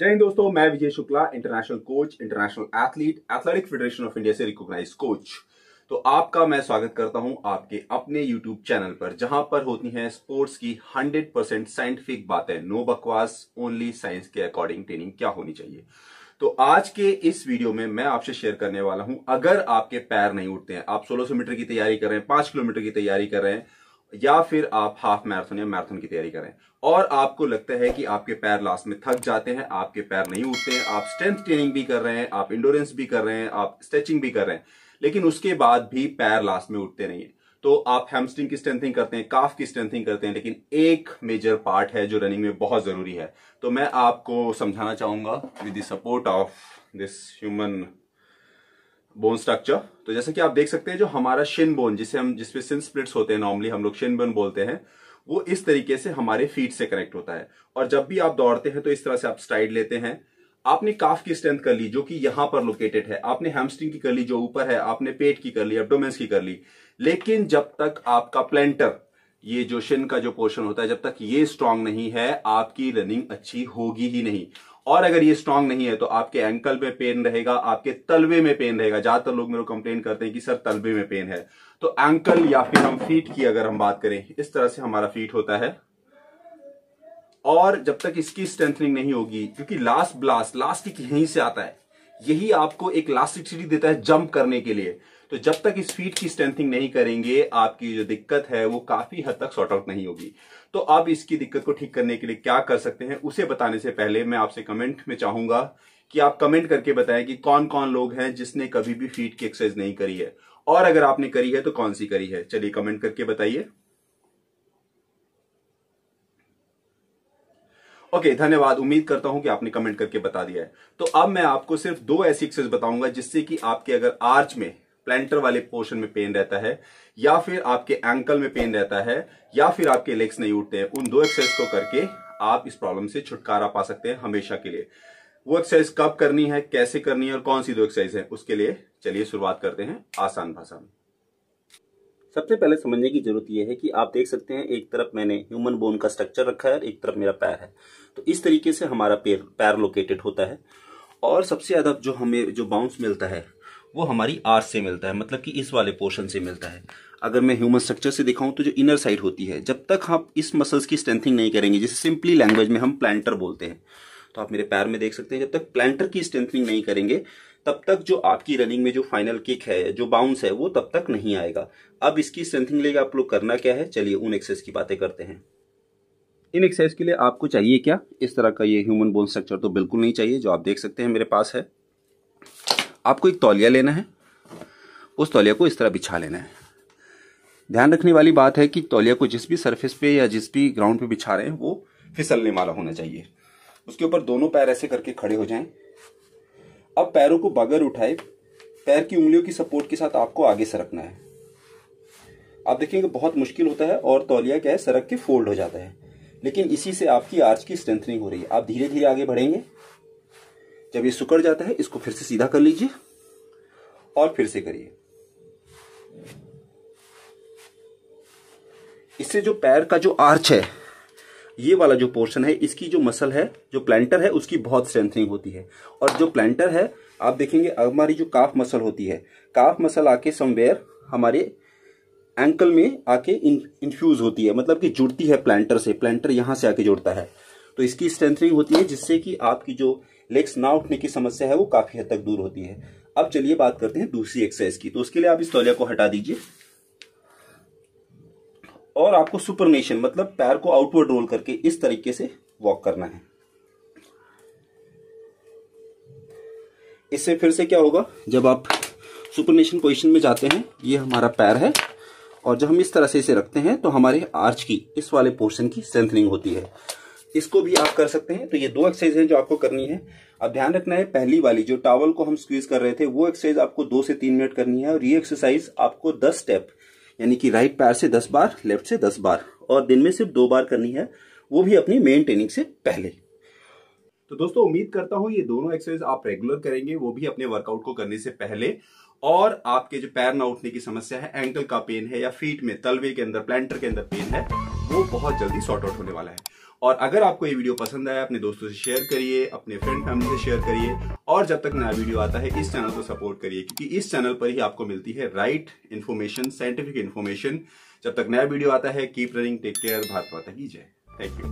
जय हिंद दोस्तों मैं Vijay Shukla international coach international athlete athletic federation of India से रिकॉग्नाइज कोच तो आपका मैं स्वागत करता हूं आपके अपने यूट्यूब चैनल पर जहां पर होती हैं स्पोर्ट्स की 100 परसेंट साइंटिफिक बातें नो बकवास ओनली साइंस के अकॉर्डिंग ट्रेनिंग क्या होनी चाहिए तो आज के इस वीडियो में मैं आपसे शेयर करने वाला हूं अगर आपके पैर नहीं उठते हैं आप सोलह सौ मीटर की तैयारी कर रहे हैं पांच किलोमीटर की तैयारी कर रहे हैं या फिर आप हाफ मैराथन या मैराथन की तैयारी करें और आपको लगता है कि आपके पैर लास्ट में थक जाते हैं आपके पैर नहीं उठते हैं आप स्ट्रेंथ ट्रेनिंग भी कर रहे हैं आप इंडोरेंस भी कर रहे हैं आप स्ट्रेचिंग भी कर रहे हैं लेकिन उसके बाद भी पैर लास्ट में उठते नहीं है तो आप हेमस्टिंग की स्ट्रेंथिंग करते हैं काफ की स्ट्रेंथिंग करते हैं लेकिन एक मेजर पार्ट है जो रनिंग में बहुत जरूरी है तो मैं आपको समझाना चाहूंगा with the support of this human bone structure तो जैसे कि आप देख सकते हैं जो हमारा शिन बोन जिसे हम जिसपे सिन स्प्लिट्स होते हैं नॉर्मली हम लोग शिन बोन बोलते हैं वो इस तरीके से हमारे फीट से कनेक्ट होता है और जब भी आप दौड़ते हैं तो इस तरह से आप स्ट्राइड लेते हैं आपने काफ की स्ट्रेंथ कर ली जो कि यहां पर लोकेटेड है आपने हैमस्ट्रिंग की कर ली जो ऊपर है आपने पेट की कर ली एब्डोमेंस की कर ली लेकिन जब तक आपका प्लेंटर ये जो शिन का जो पोर्शन होता है जब तक ये स्ट्रांग नहीं है आपकी रनिंग अच्छी होगी ही नहीं और अगर ये स्ट्रांग नहीं है तो आपके एंकल में पेन रहेगा आपके तलवे में पेन रहेगा ज्यादातर लोग मेरे को कंप्लेन करते हैं कि सर तलवे में पेन है तो एंकल या फिर हम फीट की अगर हम बात करें इस तरह से हमारा फीट होता है और जब तक इसकी स्ट्रेंथनिंग नहीं होगी क्योंकि लास्ट ब्लास्ट लास्टिक यहीं से आता है यही आपको एक लास्टिक देता है जंप करने के लिए तो जब तक इस फीट की स्ट्रेंथिंग नहीं करेंगे आपकी जो दिक्कत है वो काफी हद तक सॉर्ट आउट नहीं होगी तो अब इसकी दिक्कत को ठीक करने के लिए क्या कर सकते हैं उसे बताने से पहले मैं आपसे कमेंट में चाहूंगा कि आप कमेंट करके बताएं कि कौन कौन लोग हैं जिसने कभी भी फीट की एक्सरसाइज नहीं करी है और अगर आपने करी है तो कौन सी करी है चलिए कमेंट करके बताइए ओके okay, धन्यवाद उम्मीद करता हूं कि आपने कमेंट करके बता दिया है तो अब मैं आपको सिर्फ दो ऐसी एक्सरसाइज बताऊंगा जिससे कि आपके अगर आर्च में प्लांटर वाले पोर्शन में पेन रहता है या फिर आपके एंकल में पेन रहता है या फिर आपके लेग्स नहीं उठते हैं उन दो एक्सरसाइज को करके आप इस प्रॉब्लम से छुटकारा पा सकते हैं हमेशा के लिए वो एक्सरसाइज कब करनी है कैसे करनी है और कौन सी दो एक्सरसाइज है उसके लिए चलिए शुरुआत करते हैं आसान भाषा में सबसे पहले समझने की जरूरत यह है कि आप देख सकते हैं एक तरफ मैंने ह्यूमन बोन का स्ट्रक्चर रखा है और एक तरफ मेरा पैर है तो इस तरीके से हमारा पैर पैर लोकेटेड होता है और सबसे ज्यादा जो हमें जो बाउंस मिलता है वो हमारी आर से मिलता है मतलब कि इस वाले पोर्शन से मिलता है अगर मैं ह्यूमन स्ट्रक्चर से दिखाऊं तो जो इनर साइड होती है जब तक आप इस मसल्स की स्ट्रेंथिंग नहीं करेंगे जिसे सिंपली लैंग्वेज में हम प्लांटर बोलते हैं तो आप मेरे पैर में देख सकते हैं जब तक प्लांटर की स्ट्रेंथनिंग नहीं करेंगे तब तक जो आपकी रनिंग में जो फाइनल किक है जो बाउंस है वो तब तक नहीं आएगा अब इसकी स्ट्रेंथनिंग लेकर आप लोग करना क्या है चलिए उन एक्सरसाइज की बातें करते हैं इन एक्सरसाइज के लिए आपको चाहिए क्या इस तरह का ये ह्यूमन बोन स्ट्रक्चर तो बिल्कुल नहीं चाहिए जो आप देख सकते हैं मेरे पास है आपको एक तौलिया लेना है उस तौलिया को इस तरह बिछा लेना है ध्यान रखने वाली बात है कि तौलिया को जिस भी सरफेस पे या जिस भी ग्राउंड पे बिछा रहे हैं वो फिसलने वाला होना चाहिए उसके ऊपर दोनों पैर ऐसे करके खड़े हो जाएं अब पैरों को बगैर उठाए पैर की उंगलियों की सपोर्ट के साथ आपको आगे सरकना है आप देखेंगे बहुत मुश्किल होता है और तौलिया क्या है सरक के फोल्ड हो जाता है लेकिन इसी से आपकी आर्च की स्ट्रेंथनिंग हो रही है आप धीरे धीरे आगे बढ़ेंगे जब ये सुकड़ जाता है इसको फिर से सीधा कर लीजिए और फिर से करिए इससे जो पैर का जो आर्च है ये वाला जो पोर्शन है इसकी जो मसल है जो प्लांटर है उसकी बहुत स्ट्रेंथनिंग होती है और जो प्लांटर है आप देखेंगे हमारी जो काफ मसल होती है काफ मसल आके समवेयर हमारे एंकल में आके इन्फ्यूज होती है मतलब कि जुड़ती है प्लांटर से प्लांटर यहां से आके जुड़ता है तो इसकी स्ट्रेंथनिंग होती है जिससे कि आपकी जो लेग्स ना उठने की समस्या है वो काफी हद तक दूर होती है अब चलिए बात करते हैं दूसरी एक्सरसाइज की तो उसके लिए आप इस तौलिया को हटा दीजिए और आपको सुपरनेशन मतलब पैर को आउटवर्ड रोल करके इस तरीके से वॉक करना है इससे फिर से क्या होगा जब आप सुपरनेशन पोजिशन में जाते हैं ये हमारा पैर है और जब हम इस तरह से इसे रखते हैं तो हमारे आर्च की इस वाले पोर्शन की स्ट्रेंथनिंग होती है इसको भी आप कर सकते हैं तो ये दो एक्सरसाइज है जो आपको करनी है अब ध्यान रखना है पहली वाली जो टावल को हम स्क्वीज कर रहे थे वो एक्सरसाइज आपको दो से तीन मिनट करनी है और ये एक्सरसाइज आपको दस स्टेप यानी कि राइट पैर से दस बार लेफ्ट से दस बार और दिन में सिर्फ दो बार करनी है वो भी अपनी मेन ट्रेनिंग से पहले तो दोस्तों उम्मीद करता हूं ये दोनों एक्सरसाइज आप रेगुलर करेंगे वो भी अपने वर्कआउट को करने से पहले और आपके जो पैर ना उठने की समस्या है एंकल का पेन है या फीट में तलवे के अंदर प्लांटर के अंदर पेन है वो बहुत जल्दी सॉर्ट आउट होने वाला है और अगर आपको ये वीडियो पसंद आया अपने दोस्तों से शेयर करिए अपने फ्रेंड फैमिली से शेयर करिए और जब तक नया वीडियो आता है इस चैनल को सपोर्ट करिए क्योंकि इस चैनल पर ही आपको मिलती है राइट इन्फॉर्मेशन साइंटिफिक इन्फॉर्मेशन जब तक नया वीडियो आता है keep running take care Bharat माता की जय थैंक यू